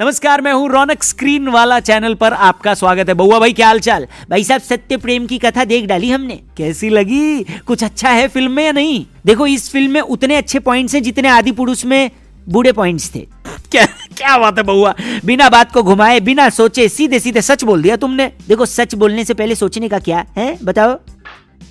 नमस्कार मैं हूँ रौनक स्क्रीन वाला चैनल पर आपका स्वागत है बउआ भाई क्या चाल भाई साहब सत्य प्रेम की कथा देख डाली हमने कैसी लगी कुछ अच्छा है फिल्म में या नहीं देखो इस फिल्म में उतने अच्छे पॉइंट्स हैं जितने आदि पुरुष में बूढ़े पॉइंट्स थे क्या क्या बात है बउआ बिना बात को घुमाए बिना सोचे सीधे सीधे सच बोल दिया तुमने देखो सच बोलने से पहले सोचने का क्या है बताओ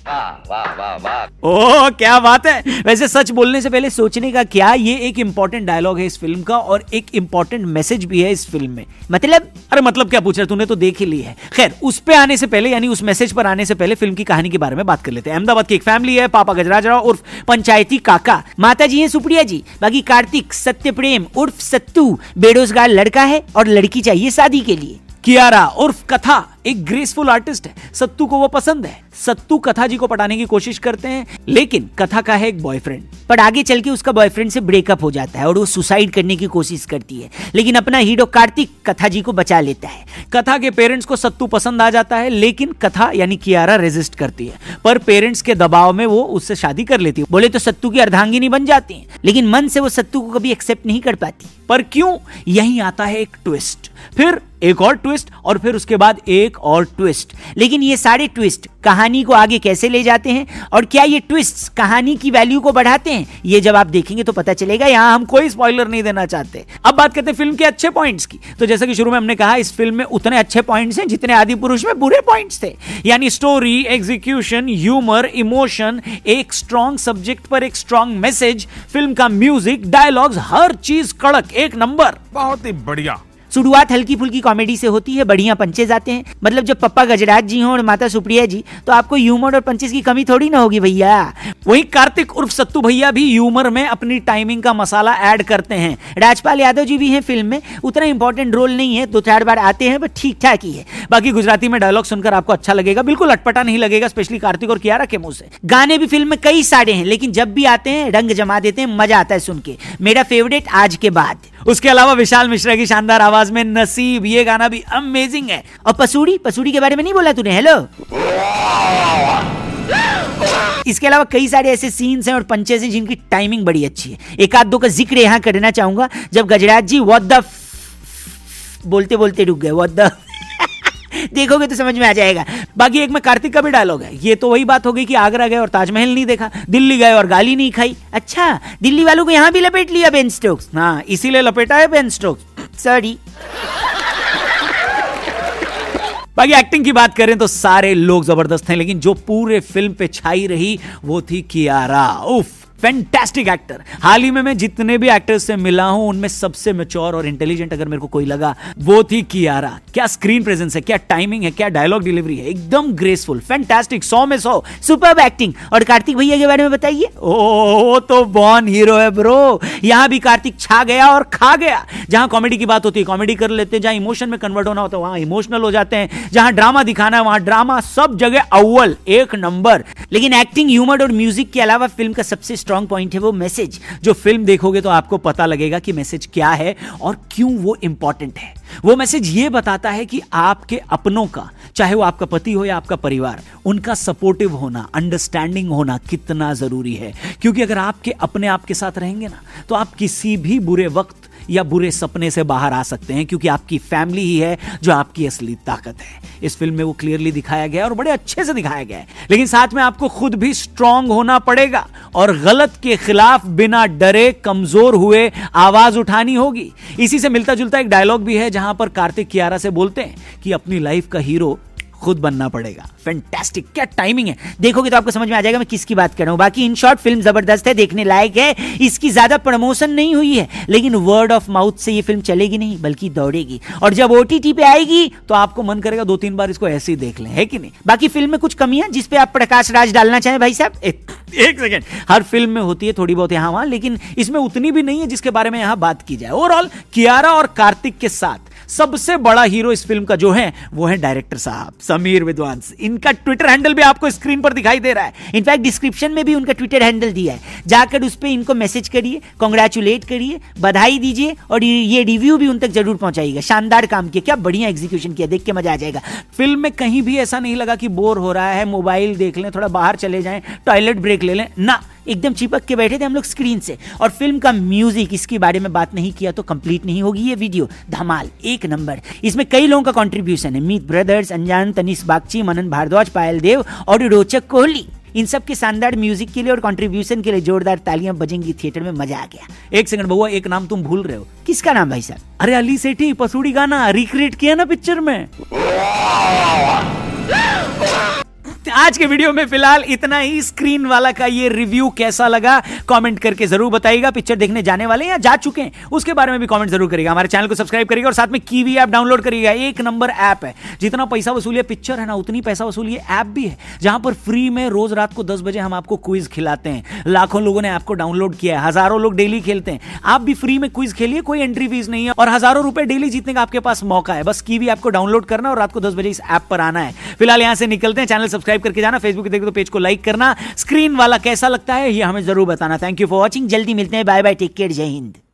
वाह वाह वाह ओह क्या बात है वैसे सच बोलने से पहले सोचने का क्या ये एक इंपॉर्टेंट डायलॉग है इस फिल्म का और एक इंपॉर्टेंट मैसेज भी है इस फिल्म में मतलब अरे मतलब क्या पूछ रहे तूने तो देख ही ली है खैर उस पे आने से पहले यानी उस मैसेज पर आने से पहले फिल्म की कहानी के बारे में बात कर लेते हैं अहमदाबाद की एक फैमिली है पापा गजराज राव उर्फ पंचायती काका माता जी है सुप्रिया जी बाकी कार्तिक सत्य प्रेम उर्फ सत्तू बेरोजगार लड़का है और लड़की चाहिए शादी के लिए कियारा उर्फ कथा एक ग्रेसफुल आर्टिस्ट है सत्तू को वो पसंद है सत्तू कथा जी को पटाने की कोशिश करते हैं लेकिन कथा का है एक बॉयफ्रेंड पर आगे चल के उसका बॉयफ्रेंड से ब्रेकअप हो जाता है और वो सुसाइड करने की कोशिश करती है लेकिन अपना हीरो कार्तिक कथा जी को बचा लेता है कथा के पेरेंट्स को सत्तू पसंद आ जाता है लेकिन कथा यानी कियारा रेजिस्ट करती है पर पेरेंट्स के दबाव में वो उससे शादी कर लेती है बोले तो सत्तू की अर्धांगिनी बन जाती है लेकिन मन से वो सत्तू को कभी एक्सेप्ट नहीं कर पाती पर क्यों यही आता है एक ट्विस्ट फिर एक और ट्विस्ट और फिर उसके बाद एक एक और ट्विस्ट लेकिन ये सारे ट्विस्ट कहानी को आगे कैसे ले जाते हैं और क्या ये ट्विस्ट कहानी की वैल्यू को बढ़ाते हैं ये जब आप देखेंगे तो पता चलेगा यहाँ हम कोई स्पॉइलर नहीं देना चाहते अब बात करते हैं फिल्म के अच्छे पॉइंट्स की तो जैसा कि शुरू में हमने कहा इस फिल्म में उतने अच्छे पॉइंट्स हैं जितने आदि पुरुष में बुरे पॉइंट्स थे यानी स्टोरी एग्जीक्यूशन ह्यूमर इमोशन एक स्ट्रॉन्ग सब्जेक्ट पर एक स्ट्रॉन्ग मैसेज फिल्म का म्यूजिक डायलॉग्स हर चीज कड़क एक नंबर बहुत ही बढ़िया शुरुआत हल्की फुल्की कॉमेडी से होती है बढ़िया पंचेज आते हैं मतलब जब पप्पा गजराज जी हों और माता सुप्रिया जी तो आपको ह्यूमर और पंचेज की कमी थोड़ी ना होगी भैया वही कार्तिक उर्फ सत्तू भैया भी ह्यूमर में अपनी टाइमिंग का मसाला ऐड करते हैं राजपाल यादव जी भी हैं फिल्म में उतना इंपॉर्टेंट रोल नहीं है दो चार बार आते हैं बट ठीक ठाक ही है बाकी गुजराती में डायलॉग सुनकर आपको अच्छा लगेगा बिल्कुल अटपटा नहीं लगेगा स्पेशली कार्तिक और कियारा के मुंह से गाने भी फिल्म में कई सारे हैं लेकिन जब भी आते हैं रंग जमा देते हैं मजा आता है सुन के मेरा फेवरेट आज के बाद उसके अलावा विशाल मिश्रा की शानदार आवाज में नसीब ये गाना भी अमेजिंग है और पसूड़ी पसूड़ी के बारे में नहीं बोला तूने हेलो इसके अलावा कई सारे ऐसे सीन्स हैं और पंचेस हैं जिनकी टाइमिंग बड़ी अच्छी है एक आध दो का जिक्र यहाँ करना चाहूंगा जब गजराज जी वॉट द बोलते बोलते रुक गए वॉट द देखोगे तो समझ में आ जाएगा बाकी एक में कार्तिक का भी डालोगे ये तो वही बात हो गई कि आगरा गए और ताजमहल नहीं देखा दिल्ली गए और गाली नहीं खाई अच्छा दिल्ली वालों को यहाँ भी लपेट लिया बेन स्टोक्स हाँ इसीलिए लपेटा है बेन स्टोक्स सॉरी बाकी एक्टिंग की बात करें तो सारे लोग जबरदस्त हैं लेकिन जो पूरे फिल्म पे छाई रही वो थी कियारा उफ फैंटेस्टिक एक्टर हाल ही में मैं जितने भी एक्टर्स से मिला हूं उनमें सबसे मेच्योर और इंटेलिजेंट अगर मेरे को कोई लगा वो थी कियारा क्या स्क्रीन प्रेजेंस है क्या टाइमिंग है क्या डायलॉग डिलीवरी है एकदम ग्रेसफुल फैंटेस्टिक सौ में सौ सुपर एक्टिंग और कार्तिक भैया के बारे में बताइए ओ तो बॉर्न हीरो है ब्रो यहां भी कार्तिक छा गया और खा गया जहां कॉमेडी की बात होती है कॉमेडी कर लेते हैं जहां इमोशन में कन्वर्ट होना होता है वहां इमोशनल हो जाते हैं जहां ड्रामा दिखाना है वहां ड्रामा सब जगह अव्वल एक नंबर लेकिन एक्टिंग ह्यूमर और म्यूजिक के अलावा फिल्म का सबसे स्ट्रांग पॉइंट है वो मैसेज जो फिल्म देखोगे तो आपको पता लगेगा कि मैसेज क्या है और क्यों वो इंपॉर्टेंट है वो मैसेज ये बताता है कि आपके अपनों का चाहे वो आपका पति हो या आपका परिवार उनका सपोर्टिव होना अंडरस्टैंडिंग होना कितना ज़रूरी है क्योंकि अगर आपके अपने आपके साथ रहेंगे ना तो आप किसी भी बुरे वक्त या बुरे सपने से बाहर आ सकते हैं क्योंकि आपकी फैमिली ही है जो आपकी असली ताकत है इस फिल्म में वो क्लियरली दिखाया गया और बड़े अच्छे से दिखाया गया है लेकिन साथ में आपको खुद भी स्ट्रांग होना पड़ेगा और गलत के खिलाफ बिना डरे कमजोर हुए आवाज उठानी होगी इसी से मिलता जुलता एक डायलॉग भी है जहां पर कार्तिक कियारा से बोलते हैं कि अपनी लाइफ का हीरो खुद बनना पड़ेगा फैंटेस्टिक क्या टाइमिंग है देखोगे तो आपको समझ में आ जाएगा मैं किसकी बात कर रहा हूं बाकी इन शॉर्ट फिल्म जबरदस्त है देखने लायक है इसकी ज्यादा प्रमोशन नहीं हुई है लेकिन वर्ड ऑफ माउथ से ये फिल्म चलेगी नहीं बल्कि दौड़ेगी और जब ओटीटी पे आएगी तो आपको मन करेगा दो तीन बार इसको ऐसे ही देख लें है कि नहीं बाकी फिल्म में कुछ कमियां जिसपे आप प्रकाश राज डालना चाहें भाई साहब एक सेकेंड हर फिल्म में होती है थोड़ी बहुत यहां वहां लेकिन इसमें उतनी भी नहीं है जिसके बारे में यहां बात की जाए ओवरऑल कियारा और कार्तिक के साथ सबसे बड़ा हीरो इस फिल्म का जो है वो है डायरेक्टर साहब समीर विद्वांस इनका ट्विटर हैंडल भी आपको स्क्रीन पर दिखाई दे रहा है इनफैक्ट डिस्क्रिप्शन में भी उनका ट्विटर हैंडल दिया है जाकर उस पर इनको मैसेज करिए कॉन्ग्रेचुलेट करिए बधाई दीजिए और ये रिव्यू भी उन तक जरूर पहुंचाइएगा शानदार काम किया क्या बढ़िया एग्जीक्यूशन किया देख के मजा आ जाएगा फिल्म में कहीं भी ऐसा नहीं लगा कि बोर हो रहा है मोबाइल देख लें थोड़ा बाहर चले जाएं टॉयलेट ब्रेक ले लें ना एकदम चिपक के बैठे थे हम लोग स्क्रीन से और फिल्म का म्यूजिक इसके बारे में बात नहीं किया तो कंप्लीट नहीं होगी ये वीडियो धमाल एक नंबर इसमें कई लोगों का कॉन्ट्रीब्यूशन है मीत ब्रदर्स अंजान तनिष बागची मनन भारद्वाज पायल देव और रोचक कोहली इन सब के शानदार म्यूजिक के लिए और कंट्रीब्यूशन के लिए जोरदार तालियां बजेंगी थिएटर में मजा आ गया एक सेकंड बहुआ एक नाम तुम भूल रहे हो किसका नाम भाई साहब अरे अली सेठी पसूड़ी गाना रिक्रिएट किया ना पिक्चर में आज के वीडियो में फिलहाल इतना ही स्क्रीन वाला का ये रिव्यू कैसा लगा कमेंट करके जरूर बताइएगा पिक्चर देखने जाने वाले या जा चुके हैं उसके बारे में भी कमेंट जरूर करिएगा हमारे चैनल को सब्सक्राइब करिएगा और साथ में कीवी ऐप डाउनलोड करिएगा एक नंबर ऐप है जितना पैसा वसूलिए पिक्चर है ना उतनी पैसा वसूलिए ऐप भी है जहां पर फ्री में रोज रात को दस बजे हम आपको क्विज खिलाते हैं लाखों लोगों ने आपको डाउनलोड किया है हजारों लोग डेली खेलते हैं आप भी फ्री में क्विज खेलिए कोई एंट्री फीस नहीं है और हजारों रुपए डेली जीतने का आपके पास मौका है बस कीवी आपको डाउनलोड करना और रात को दस बजे इस ऐप पर आना है फिलहाल यहां से निकलते हैं चैनल सब्सक्राइब करके जाना फेसबुक देख तो पेज को लाइक करना स्क्रीन वाला कैसा लगता है ये हमें जरूर बताना थैंक यू फॉर वॉचिंग जल्दी मिलते हैं बाय बाय टेक केयर जय हिंद